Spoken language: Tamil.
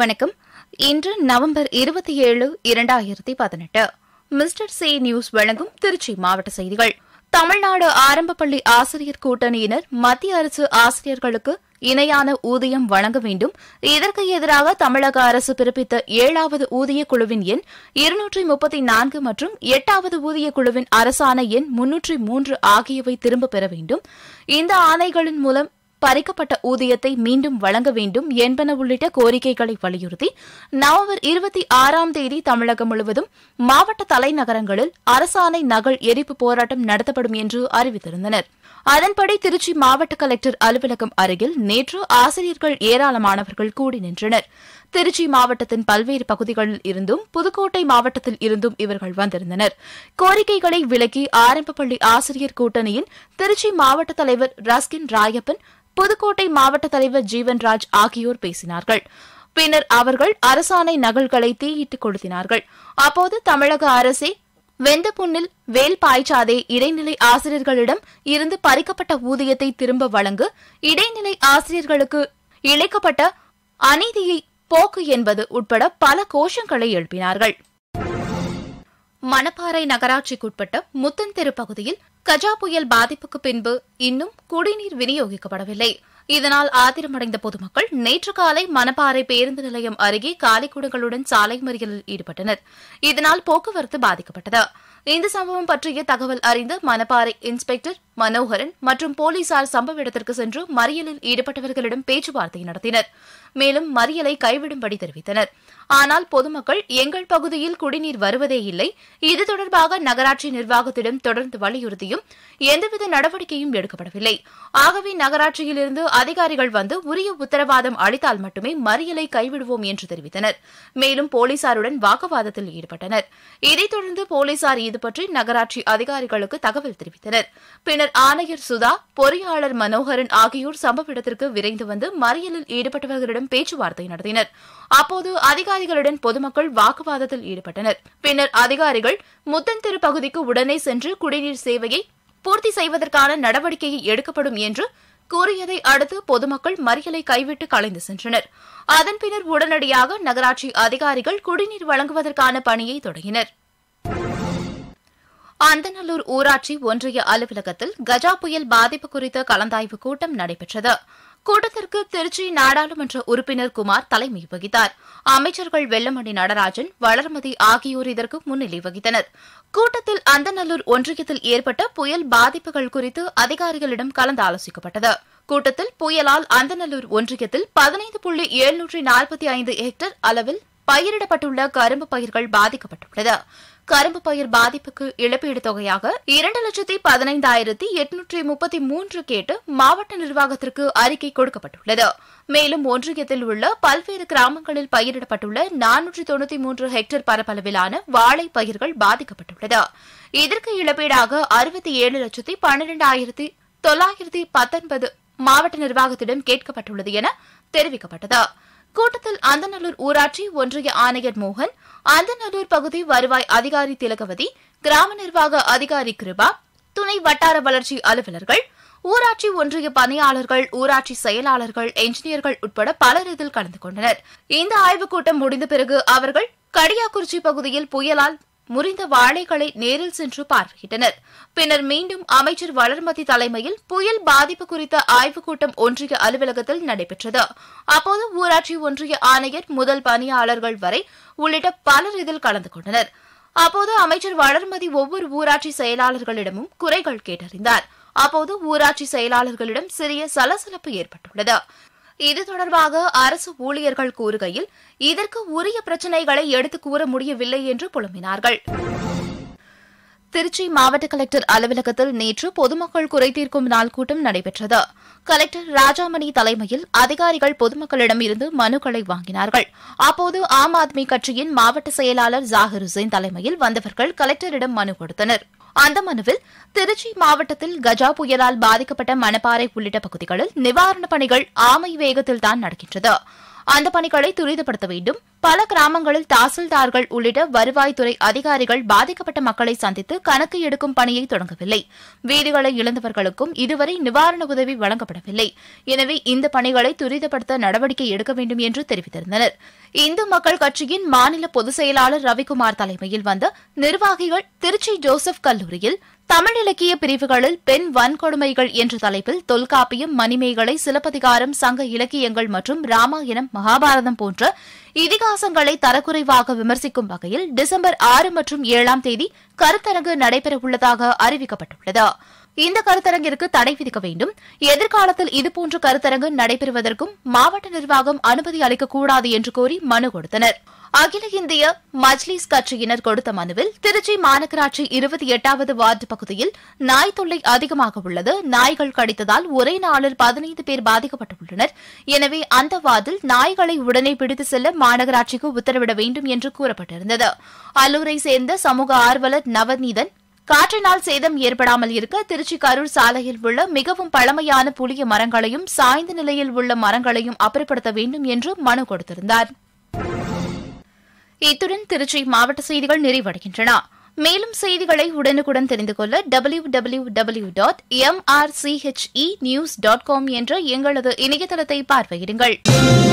வணக்கம் இன்று நவம்பர் இருபத்தி ஏழு இரண்டாயிரத்தி பதினெட்டு மிஸ்டர் சி நியூஸ் வழங்கும் திருச்சி மாவட்ட செய்திகள் தமிழ்நாடு ஆரம்ப பள்ளி ஆசிரியர் கூட்டணியினர் மத்திய அரசு ஆசிரியர்களுக்கு இணையான ஊதியம் வழங்க வேண்டும் இதற்கு எதிராக தமிழக அரசு பிறப்பித்த ஏழாவது ஊதிய குழுவின் எண் இருநூற்றி முப்பத்தி நான்கு மற்றும் எட்டாவது ஊதிய குழுவின் அரசாணை எண் முன்னூற்றி மூன்று ஆகியவை திரும்பப் பெற வேண்டும் இந்த ஆணைகளின் மூலம் பறிக்கப்பட்ட ஊதியத்தை மீண்டும் வழங்க வேண்டும் என்பன உள்ளிட்ட கோரிக்கைகளை வலியுறுத்தி நவம்பர் இருபத்தி ஆறாம் தேதி தமிழகம் முழுவதும் மாவட்ட தலைநகரங்களில் அரசாணை நகல் எரிப்பு போராட்டம் நடத்தப்படும் என்று அறிவித்திருந்தனர் அதன்படி திருச்சி மாவட்ட கலெக்டர் அலுவலகம் அருகில் நேற்று ஆசிரியர்கள் ஏராளமானவர்கள் கூடி நின்றனர் திருச்சி மாவட்டத்தின் பல்வேறு பகுதிகளில் இருந்தும் புதுக்கோட்டை மாவட்டத்தில் இருந்தும் இவர்கள் வந்திருந்தனர் கோரிக்கைகளை விளக்கி ஆரம்ப பள்ளி ஆசிரியர் கூட்டணியின் திருச்சி மாவட்ட தலைவர் ரஸ்கின் ராயப்பன் புதுக்கோட்டை மாவட்ட தலைவர் ஜீவன்ராஜ் ஆகியோர் பேசினார்கள் பின்னர் அவர்கள் அரசாணை நகல்களை தீயிட்டுக் கொளுத்தினார்கள் அப்போது தமிழக அரசே வெந்த புண்ணில் வேல் பாய்ச்சாதே இடைநிலை ஆசிரியர்களிடம் இருந்து பறிக்கப்பட்ட ஊதியத்தை திரும்ப வழங்க இடைநிலை ஆசிரியர்களுக்கு இழைக்கப்பட்ட அநீதியை போக்கு என்பது உட்பட பல கோஷங்களை எழுப்பினார்கள் மணப்பாறை நகராட்சிக்குட்பட்ட முத்தந்தெரு பகுதியில் கஜா புயல் பாதிப்புக்கு பின்பு இன்னும் குடிநீர் விநியோகிக்கப்படவில்லை இதனால் ஆத்திரமடைந்த பொதுமக்கள் நேற்று காலை மணப்பாறை பேருந்து நிலையம் அருகே காலிக்குடங்களுடன் சாலை மறியலில் ஈடுபட்டனர் இதனால் போக்குவரத்து பாதிக்கப்பட்டது இந்த சம்பவம் பற்றிய தகவல் அறிந்த மணப்பாறை இன்ஸ்பெக்டர் மனோகரன் மற்றும் போலீசார் சம்பவ இடத்திற்கு சென்று மறியலில் ஈடுபட்டவர்களிடம் பேச்சுவார்த்தை நடத்தினர் மேலும் மறியலை கைவிடும்படி தெரிவித்தனர் ஆனால் பொதுமக்கள் எங்கள் பகுதியில் குடிநீர் வருவதே இல்லை இது தொடர்பாக நகராட்சி நிர்வாகத்திடம் தொடர்ந்து வலியுறுத்தியும் எந்தவித நடவடிக்கையும் எடுக்கப்படவில்லை ஆகவே நகராட்சியிலிருந்து அதிகாரிகள் வந்து உரிய உத்தரவாதம் அளித்தால் மட்டுமே மறியலை கைவிடுவோம் என்று தெரிவித்தனர் மேலும் போலீசாருடன் வாக்குவாதத்தில் ஈடுபட்டனர் இதைத் தொடர்ந்து போலீசார் இதுபற்றி நகராட்சி அதிகாரிகளுக்கு தகவல் தெரிவித்தனர் பின்னர் பின்னர் ஆணையர் சுதா பொறியாளர் மனோகரன் ஆகியோர் சம்பவ இடத்திற்கு விரைந்து வந்து மறியலில் ஈடுபட்டவர்களிடம் பேச்சுவார்த்தை நடத்தினர் அப்போது அதிகாரிகளுடன் பொதுமக்கள் வாக்குவாதத்தில் ஈடுபட்டனர் பின்னர் அதிகாரிகள் முத்தந்திரு பகுதிக்கு உடனே சென்று குடிநீர் சேவையை பூர்த்தி செய்வதற்கான நடவடிக்கையை எடுக்கப்படும் என்று கூறியதை அடுத்து பொதுமக்கள் மறியலை கைவிட்டு கலைந்து சென்றனர் அதன் பின்னர் உடனடியாக நகராட்சி அதிகாரிகள் குடிநீர் வழங்குவதற்கான பணியை தொடங்கினர் அந்தநல்லூர் ஊராட்சி ஒன்றிய அலுவலகத்தில் கஜா புயல் பாதிப்பு குறித்த கலந்தாய்வு கூட்டம் நடைபெற்றது கூட்டத்திற்கு திருச்சி நாடாளுமன்ற உறுப்பினர் குமார் தலைமை வகித்தார் அமைச்சர்கள் வெல்லமணி நடராஜன் வளர்மதி ஆகியோர் இதற்கு முன்னிலை வகித்தனர் கூட்டத்தில் அந்தநல்லூர் ஒன்றியத்தில் ஏற்பட்ட புயல் பாதிப்புகள் குறித்து அதிகாரிகளிடம் கலந்து ஆலோசிக்கப்பட்டது கூட்டத்தில் புயலால் அந்தநல்லூர் ஒன்றியத்தில் பதினைந்து புள்ளி எழுநூற்றி நாற்பத்தி ஐந்து ஹெக்டேர் அளவில் பயிரிடப்பட்டுள்ள கரும்பு பயிர்கள் பாதிக்கப்பட்டுள்ளது கரும்பு பயிர் பாதிப்புக்கு இழப்பீடு தொகையாக இரண்டு லட்சத்தி பதினைந்தாயிரத்தி எட்நூற்றி முப்பத்தி மூன்று கேட்டு மாவட்ட நிர்வாகத்திற்கு அறிக்கை கொடுக்கப்பட்டுள்ளது மேலும் ஒன்றியத்தில் உள்ள பல்வேறு கிராமங்களில் பயிரிடப்பட்டுள்ள நானூற்றி தொண்ணூத்தி மூன்று ஹெக்டேர் பரப்பளவிலான வாழை பயிர்கள் பாதிக்கப்பட்டுள்ளது இதற்கு இழப்பீடாக அறுபத்தி ஏழு லட்சத்தி பன்னிரெண்டாயிரத்தி தொள்ளாயிரத்தி பத்தொன்பது மாவட்ட நிர்வாகத்திடம் கேட்கப்பட்டுள்ளது என தெரிவிக்கப்பட்டது கூட்டத்தில் அந்தநல்லூர் ஊராட்சி ஒன்றிய ஆணையர் மோகன் அந்தநல்லூர் பகுதி வருவாய் அதிகாரி திலகவதி கிராம நிர்வாக அதிகாரி கிருபா துணை வட்டார வளர்ச்சி அலுவலர்கள் ஊராட்சி ஒன்றிய பணியாளர்கள் ஊராட்சி செயலாளர்கள் என்ஜினியர்கள் உட்பட பலர் இதில் கலந்து கொண்டனர் இந்த ஆய்வுக் கூட்டம் முடிந்த பிறகு அவர்கள் கடியாக்குறிச்சி பகுதியில் புயலால் முறிந்த வாழைகளை நேரில் சென்று பார்வையிட்டனர் பின்னர் மீண்டும் அமைச்சர் வளர்மதி தலைமையில் புயல் பாதிப்பு குறித்த ஆய்வுக் கூட்டம் ஒன்றிய அலுவலகத்தில் நடைபெற்றது அப்போது ஊராட்சி ஒன்றிய ஆணையர் முதல் பணியாளர்கள் வரை உள்ளிட்ட பலர் இதில் கலந்து கொண்டனர் அப்போது அமைச்சர் வளர்மதி ஒவ்வொரு ஊராட்சி செயலாளர்களிடமும் குறைகள் கேட்டறிந்தார் அப்போது ஊராட்சி செயலாளர்களிடம் சிறிய சலசலப்பு ஏற்பட்டுள்ளது இது தொடர்பாக அரசு ஊழியர்கள் கூறுகையில் இதற்கு உரிய பிரச்சினைகளை எடுத்து கூற முடியவில்லை என்று புலம்பினார்கள் திருச்சி மாவட்ட கலெக்டர் அலுவலகத்தில் நேற்று பொதுமக்கள் குறைதீர்க்கும் நாள் கூட்டம் நடைபெற்றது கலெக்டர் ராஜாமணி தலைமையில் அதிகாரிகள் பொதுமக்களிடம் இருந்து மனுக்களை வாங்கினார்கள் அப்போது ஆம் ஆத்மி கட்சியின் மாவட்ட செயலாளர் ஜாகிர் ஹுசேன் தலைமையில் வந்தவர்கள் கலெக்டரிடம் மனு கொடுத்தனா் அந்த மனுவில் திருச்சி மாவட்டத்தில் கஜா புயலால் பாதிக்கப்பட்ட மணப்பாறை உள்ளிட்ட பகுதிகளில் நிவாரணப் பணிகள் ஆமை வேகத்தில்தான் நடக்கின்றது அந்த பணிகளை துரிதப்படுத்த வேண்டும் பல கிராமங்களில் தாசில்தார்கள் உள்ளிட்ட வருவாய்த்துறை அதிகாரிகள் பாதிக்கப்பட்ட மக்களை சந்தித்து கணக்கு எடுக்கும் பணியை தொடங்கவில்லை வீடுகளை இழந்தவர்களுக்கும் இதுவரை நிவாரண உதவி வழங்கப்படவில்லை எனவே இந்த பணிகளை துரிதப்படுத்த நடவடிக்கை எடுக்க வேண்டும் என்று தெரிவித்திருந்தனர் இந்து மக்கள் கட்சியின் மாநில பொதுச் செயலாளர் ரவிக்குமார் தலைமையில் வந்த நிர்வாகிகள் திருச்சி ஜோசப் கல்லூரியில் தமிழ் இலக்கிய பிரிவுகளில் பெண் வன்கொடுமைகள் என்ற தலைப்பில் தொல்காப்பியம் மணிமேகலை சிலப்பதிகாரம் சங்க இலக்கியங்கள் மற்றும் ராமாயணம் மகாபாரதம் போன்ற இதிகாசங்களை தரக்குறைவாக விமர்சிக்கும் வகையில் டிசம்பர் ஆறு மற்றும் ஏழாம் தேதி கருத்தரங்கு நடைபெறவுள்ளதாக அறிவிக்கப்பட்டுள்ளது இந்த கருத்தரங்கிற்கு தடை விதிக்க வேண்டும் எதிர்காலத்தில் இதுபோன்ற கருத்தரங்கு நடைபெறுவதற்கும் மாவட்ட நிர்வாகம் அனுமதி அளிக்கக்கூடாது என்று கோரி மனு கொடுத்தனா் அகில இந்திய மஜ்லிஸ் கட்சியினர் கொடுத்த மனுவில் திருச்சி மாநகராட்சி இருபத்தி எட்டாவது வார்டு பகுதியில் நாய் தொல்லை அதிகமாக உள்ளது நாய்கள் கடித்ததால் ஒரே நாளில் பதினைந்து பேர் பாதிக்கப்பட்டுள்ளனர் எனவே அந்த வார்டில் நாய்களை உடனே பிடித்து செல்ல மாநகராட்சிக்கு உத்தரவிட வேண்டும் என்று கூறப்பட்டிருந்தது அல்லூரை சேர்ந்த சமூக ஆர்வலர் நவநீதன் காற்றினால் சேதம் ஏற்படாமல் இருக்க திருச்சி கரூர் சாலையில் உள்ள மிகவும் பழமையான புளிய மரங்களையும் சாய்ந்த நிலையில் உள்ள மரங்களையும் அப்புறப்படுத்த வேண்டும் என்று மனு கொடுத்திருந்தாா் இத்துடன் திருச்சி மாவட்ட செய்திகள் நிறைவடைகின்றன மேலும் செய்திகளை உடனுக்குடன் தெரிந்து கொள்ள W W W dot H E news dot com என்ற எங்களது இணையதளத்தை பார்வையிடுங்கள்